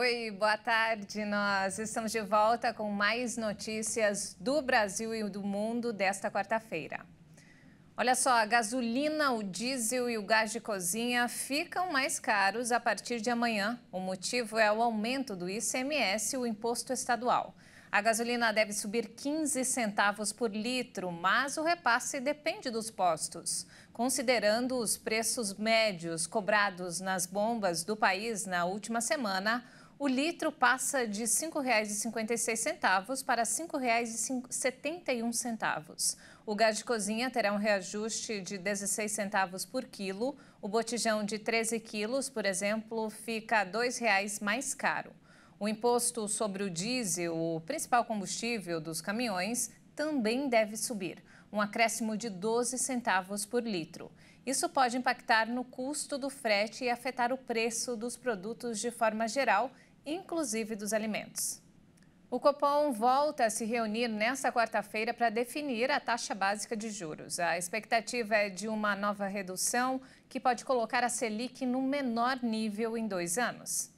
Oi, boa tarde. Nós estamos de volta com mais notícias do Brasil e do mundo desta quarta-feira. Olha só, a gasolina, o diesel e o gás de cozinha ficam mais caros a partir de amanhã. O motivo é o aumento do ICMS, o imposto estadual. A gasolina deve subir 15 centavos por litro, mas o repasse depende dos postos. Considerando os preços médios cobrados nas bombas do país na última semana, o litro passa de R$ 5,56 para R$ 5,71. O gás de cozinha terá um reajuste de R$ centavos por quilo. O botijão de 13 quilos, por exemplo, fica R$ 2,00 mais caro. O imposto sobre o diesel, o principal combustível dos caminhões, também deve subir, um acréscimo de 12 centavos por litro. Isso pode impactar no custo do frete e afetar o preço dos produtos de forma geral inclusive dos alimentos. O Copom volta a se reunir nesta quarta-feira para definir a taxa básica de juros. A expectativa é de uma nova redução que pode colocar a Selic no menor nível em dois anos.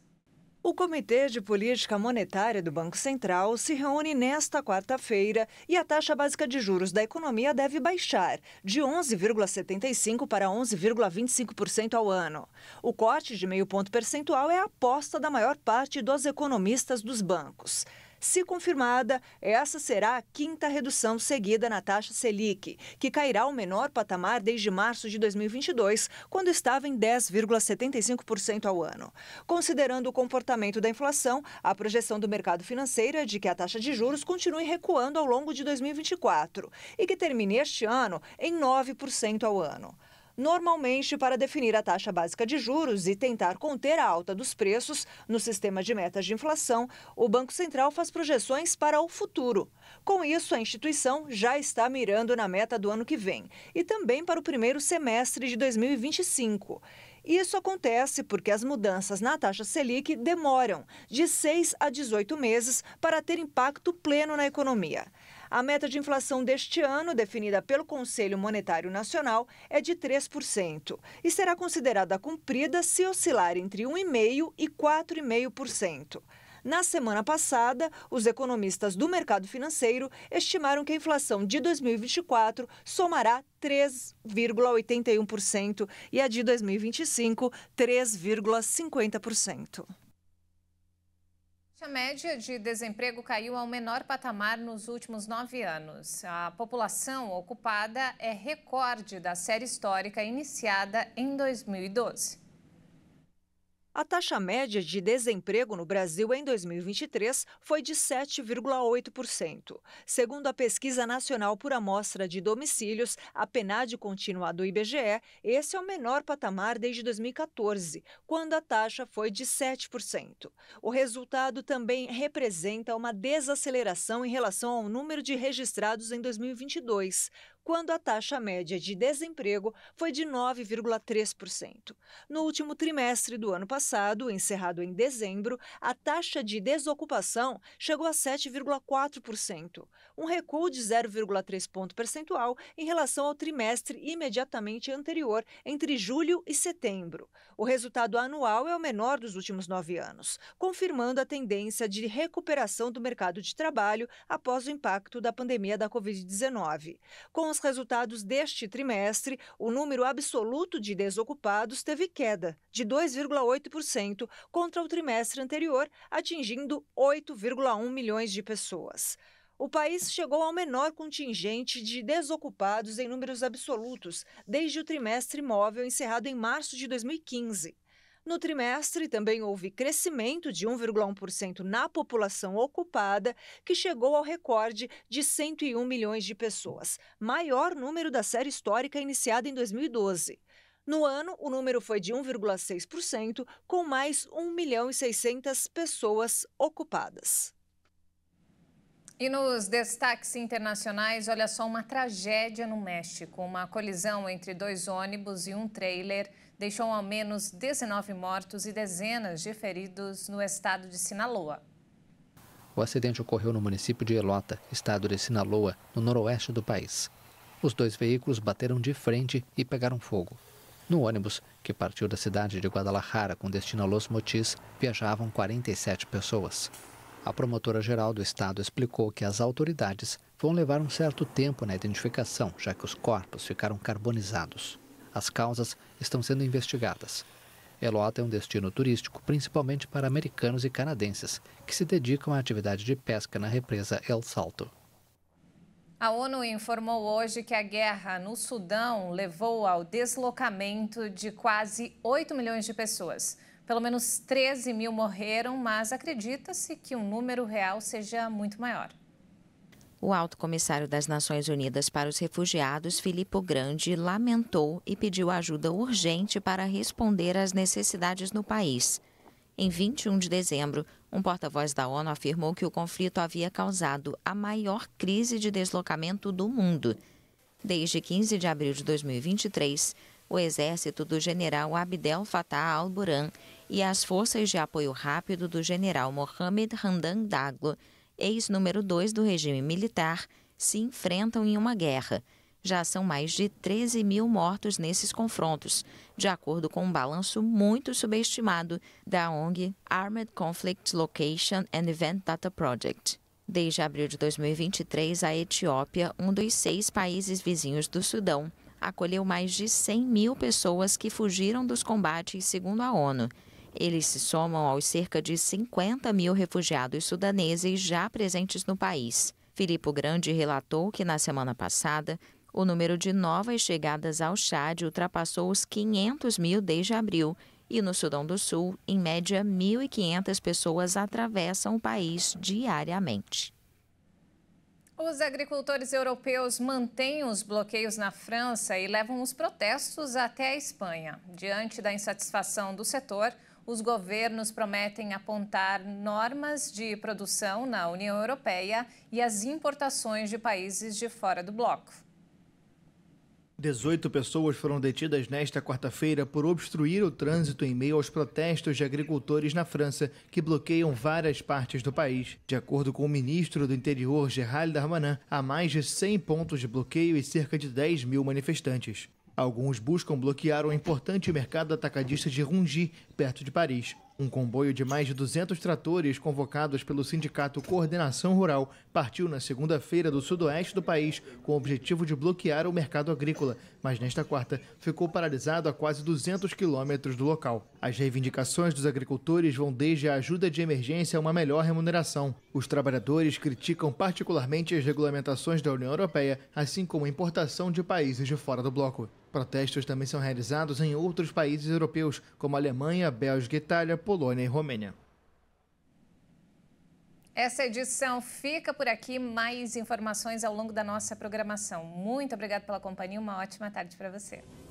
O Comitê de Política Monetária do Banco Central se reúne nesta quarta-feira e a taxa básica de juros da economia deve baixar, de 11,75% para 11,25% ao ano. O corte de meio ponto percentual é a aposta da maior parte dos economistas dos bancos. Se confirmada, essa será a quinta redução seguida na taxa Selic, que cairá ao menor patamar desde março de 2022, quando estava em 10,75% ao ano. Considerando o comportamento da inflação, a projeção do mercado financeiro é de que a taxa de juros continue recuando ao longo de 2024 e que termine este ano em 9% ao ano normalmente para definir a taxa básica de juros e tentar conter a alta dos preços no sistema de metas de inflação, o Banco Central faz projeções para o futuro. Com isso, a instituição já está mirando na meta do ano que vem e também para o primeiro semestre de 2025. Isso acontece porque as mudanças na taxa Selic demoram de 6 a 18 meses para ter impacto pleno na economia. A meta de inflação deste ano, definida pelo Conselho Monetário Nacional, é de 3% e será considerada cumprida se oscilar entre 1,5% e 4,5%. Na semana passada, os economistas do mercado financeiro estimaram que a inflação de 2024 somará 3,81% e a de 2025, 3,50%. A média de desemprego caiu ao menor patamar nos últimos nove anos. A população ocupada é recorde da série histórica iniciada em 2012. A taxa média de desemprego no Brasil em 2023 foi de 7,8%. Segundo a Pesquisa Nacional por Amostra de Domicílios, a PNAD contínua do IBGE, esse é o menor patamar desde 2014, quando a taxa foi de 7%. O resultado também representa uma desaceleração em relação ao número de registrados em 2022 quando a taxa média de desemprego foi de 9,3%. No último trimestre do ano passado, encerrado em dezembro, a taxa de desocupação chegou a 7,4%, um recuo de 0,3 ponto percentual em relação ao trimestre imediatamente anterior, entre julho e setembro. O resultado anual é o menor dos últimos nove anos, confirmando a tendência de recuperação do mercado de trabalho após o impacto da pandemia da Covid-19. Com os os resultados deste trimestre, o número absoluto de desocupados teve queda de 2,8% contra o trimestre anterior, atingindo 8,1 milhões de pessoas o país chegou ao menor contingente de desocupados em números absolutos desde o trimestre móvel encerrado em março de 2015. No trimestre, também houve crescimento de 1,1% na população ocupada, que chegou ao recorde de 101 milhões de pessoas, maior número da série histórica iniciada em 2012. No ano, o número foi de 1,6%, com mais 1 milhão e 600 pessoas ocupadas. E nos destaques internacionais, olha só uma tragédia no México. Uma colisão entre dois ônibus e um trailer deixou ao menos 19 mortos e dezenas de feridos no estado de Sinaloa. O acidente ocorreu no município de Elota, estado de Sinaloa, no noroeste do país. Os dois veículos bateram de frente e pegaram fogo. No ônibus, que partiu da cidade de Guadalajara com destino a Los Motis, viajavam 47 pessoas. A promotora-geral do Estado explicou que as autoridades vão levar um certo tempo na identificação, já que os corpos ficaram carbonizados. As causas estão sendo investigadas. Elota é um destino turístico, principalmente para americanos e canadenses, que se dedicam à atividade de pesca na represa El Salto. A ONU informou hoje que a guerra no Sudão levou ao deslocamento de quase 8 milhões de pessoas. Pelo menos 13 mil morreram, mas acredita-se que um número real seja muito maior. O alto comissário das Nações Unidas para os Refugiados, Filippo Grande, lamentou e pediu ajuda urgente para responder às necessidades no país. Em 21 de dezembro, um porta-voz da ONU afirmou que o conflito havia causado a maior crise de deslocamento do mundo. Desde 15 de abril de 2023, o exército do general Abdel Fattah al-Burhan e as forças de apoio rápido do general Mohamed Hamdan Daglo, ex-número 2 do regime militar, se enfrentam em uma guerra. Já são mais de 13 mil mortos nesses confrontos, de acordo com um balanço muito subestimado da ONG Armed Conflict Location and Event Data Project. Desde abril de 2023, a Etiópia, um dos seis países vizinhos do Sudão, acolheu mais de 100 mil pessoas que fugiram dos combates, segundo a ONU. Eles se somam aos cerca de 50 mil refugiados sudaneses já presentes no país. Filipe Grande relatou que na semana passada o número de novas chegadas ao Chad ultrapassou os 500 mil desde abril e no Sudão do Sul, em média, 1.500 pessoas atravessam o país diariamente. Os agricultores europeus mantêm os bloqueios na França e levam os protestos até a Espanha. Diante da insatisfação do setor, os governos prometem apontar normas de produção na União Europeia e as importações de países de fora do bloco. 18 pessoas foram detidas nesta quarta-feira por obstruir o trânsito em meio aos protestos de agricultores na França, que bloqueiam várias partes do país. De acordo com o ministro do Interior, Gerald Darmanin, há mais de 100 pontos de bloqueio e cerca de 10 mil manifestantes. Alguns buscam bloquear o importante mercado atacadista de Rungi, perto de Paris. Um comboio de mais de 200 tratores convocados pelo Sindicato Coordenação Rural partiu na segunda-feira do sudoeste do país com o objetivo de bloquear o mercado agrícola, mas nesta quarta ficou paralisado a quase 200 quilômetros do local. As reivindicações dos agricultores vão desde a ajuda de emergência a uma melhor remuneração. Os trabalhadores criticam particularmente as regulamentações da União Europeia, assim como a importação de países de fora do bloco. Protestos também são realizados em outros países europeus, como Alemanha, Bélgica, Itália, Polônia e Romênia. Essa edição fica por aqui. Mais informações ao longo da nossa programação. Muito obrigada pela companhia. Uma ótima tarde para você.